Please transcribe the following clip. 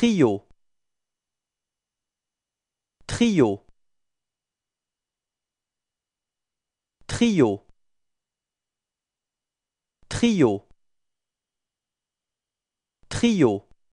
Trio Trio Trio Trio Trio